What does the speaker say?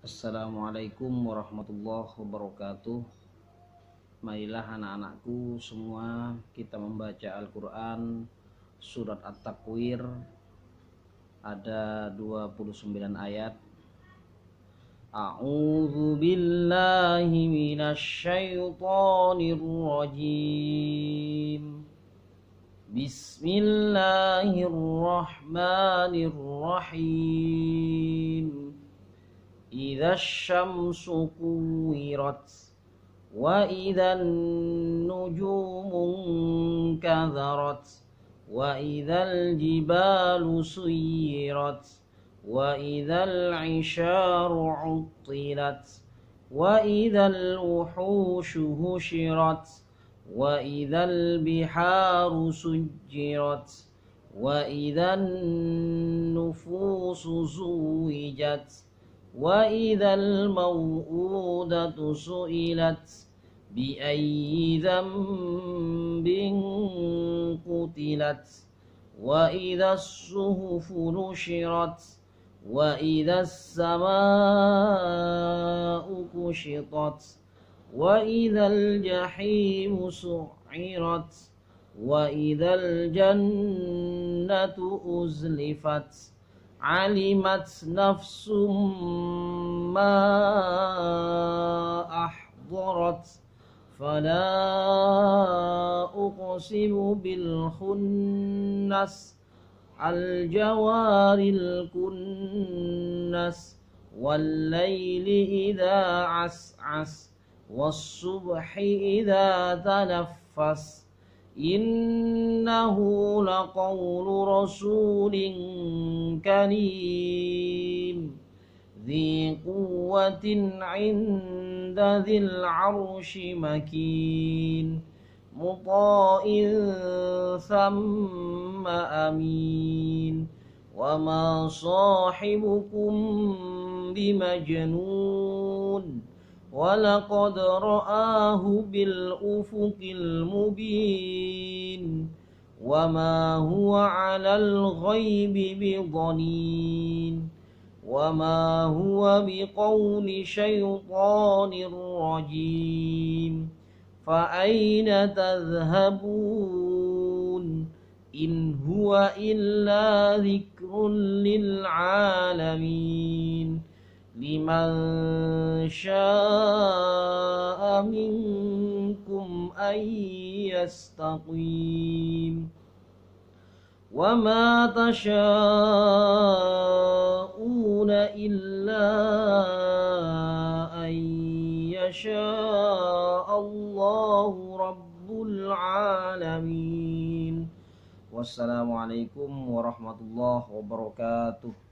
Assalamualaikum warahmatullahi wabarakatuh Marilah anak-anakku semua kita membaca Al-Quran Surat At-Takwir Ada 29 ayat A'udhu billahi minasyaitonir rajim Bismillahirrahmanirrahim إذا الشمس كورت وإذا النجوم انكدرت وإذا الجبال سيرت وإذا العشار عطلت وإذا الوحوش هشرت وإذا البحار سجرت وإذا النفوس زوجت وإذا الموءودة سئلت بأي ذنب قتلت وإذا الصهف نشرت وإذا السماء كشطت وإذا الجحيم سعرت وإذا الجنة أزلفت علمت نفس ما أحضرت فلا أقسم بالخنس الجوار الكنس والليل إذا عسعس والصبح إذا تنفس إنه لقول رسول كريم ذي قوة عند ذي العرش مكين مطاء ثم أمين وما صاحبكم بمجنون ولقد رآه بالأفق المبين وما هو على الغيب بضنين وما هو بقول شيطان رجيم فأين تذهبون إن هو إلا ذكر للعالمين لمن شاء منكم أن يستقيم وما تشاءون إلا أن يشاء الله رب العالمين والسلام عليكم ورحمة الله وبركاته